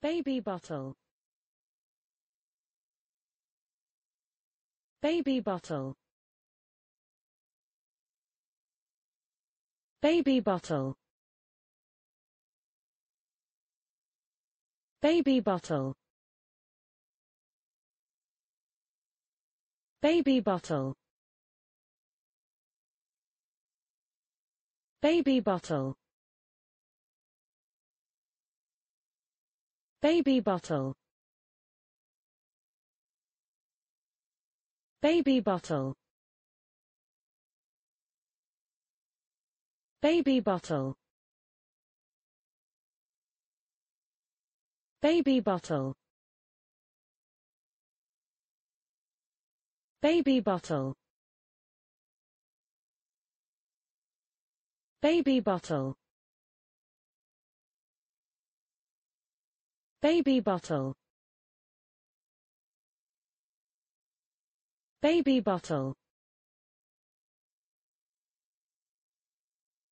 Baby bottle. Baby bottle. Baby bottle. Baby bottle. Baby bottle. Baby bottle. Baby bottle. Baby bottle. Baby bottle. Baby bottle. Baby bottle. Baby bottle. Baby bottle. Baby bottle.